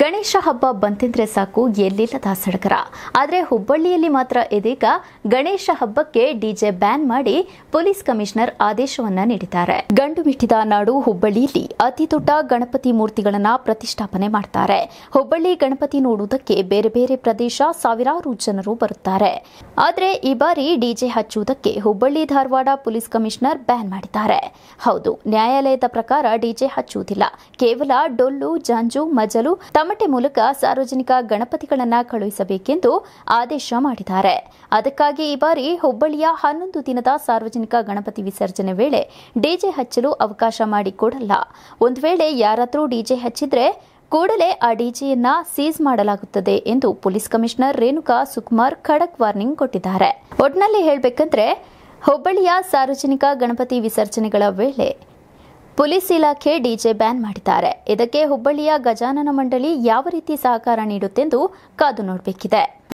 ಗಣೇಶ ಹಬ್ಬ ಬಂತೆಂದ್ರೆ ಸಾಕು ಎಲ್ಲಿಲ್ಲದ ಸಡಗರ ಆದರೆ ಹುಬ್ಬಳ್ಳಿಯಲ್ಲಿ ಮಾತ್ರ ಇದೀಗ ಗಣೇಶ ಹಬ್ಬಕ್ಕೆ ಡಿಜೆ ಬ್ಯಾನ್ ಮಾಡಿ ಪೊಲೀಸ್ ಕಮಿಷನರ್ ಆದೇಶವನ್ನ ನೀಡಿದ್ದಾರೆ ಗಂಡು ಮಿಟ್ಟಿದ ನಾಡು ಹುಬ್ಬಳ್ಳಿಯಲ್ಲಿ ಅತಿ ದೊಡ್ಡ ಗಣಪತಿ ಮೂರ್ತಿಗಳನ್ನ ಪ್ರತಿಷ್ಠಾಪನೆ ಮಾಡ್ತಾರೆ ಹುಬ್ಬಳ್ಳಿ ಗಣಪತಿ ನೋಡುವುದಕ್ಕೆ ಬೇರೆ ಬೇರೆ ಪ್ರದೇಶ ಸಾವಿರಾರು ಜನರು ಬರುತ್ತಾರೆ ಆದರೆ ಈ ಬಾರಿ ಡಿಜೆ ಹಚ್ಚುವುದಕ್ಕೆ Hubballi Dharwad police commissioner ban ಮಾಡಿದ್ದಾರೆ ಹೌದು ನ್ಯಾಯಾಲಯದ ಪ್ರಕಾರ ಡಿಜೆ ಹಚ್ಚುವುದಿಲ್ಲ ಕೇವಲ ಡೊಲ್ಲು ಜಾಂಜು ಮಜಲು ತಮಟೆ ಮೂಲಕ ಸಾರ್ವಜನಿಕ ಗಣಪತಿಗಳನ್ನು ಕಳುಹಿಸಬೇಕೆಂದು ಆದೇಶ ಮಾಡಿದ್ದಾರೆ ಅದಕ್ಕಾಗಿ ಈ ಬಾರಿ ಹುಬ್ಬಳ್ಳಿಯ ಹನ್ನೊಂದು ದಿನದ ಸಾರ್ವಜನಿಕ ಗಣಪತಿ ವಿಸರ್ಜನೆ ವೇಳೆ ಡಿಜೆ ಹಚ್ಚಲು ಅವಕಾಶ ಮಾಡಿಕೊಡಲ್ಲ ಒಂದು ವೇಳೆ ಯಾರಾದರೂ ಡಿಜೆ ಹಚ್ಚಿದ್ರೆ ಕೂಡಲೇ ಆ ಡಿಜೆಯನ್ನ ಸೀಸ್ ಮಾಡಲಾಗುತ್ತದೆ ಎಂದು ಪೊಲೀಸ್ ಕಮಿಷನರ್ ರೇಣುಕಾ ಸುಕುಮಾರ್ ಖಡಕ್ ವಾರ್ನಿಂಗ್ ಕೊಟ್ಟಿದ್ದಾರೆ ಒಟ್ನಲ್ಲಿ ಹೇಳಬೇಕಂದ್ರೆ ಹುಬ್ಬಳ್ಳಿಯ ಸಾರ್ವಜನಿಕ ಗಣಪತಿ ವಿಸರ್ಜನೆಗಳ ವೇಳೆ ಪೊಲೀಸ್ ಇಲಾಖೆ ಡಿಜೆ ಬ್ಯಾನ್ ಮಾಡಿದ್ದಾರೆ ಇದಕ್ಕೆ ಹುಬ್ಬಳ್ಳಿಯ ಗಜಾನನ ಮಂಡಳಿ ಯಾವ ರೀತಿ ಸಹಕಾರ ನೀಡುತ್ತೆಂದು ಕಾದು ನೋಡಬೇಕಿದೆ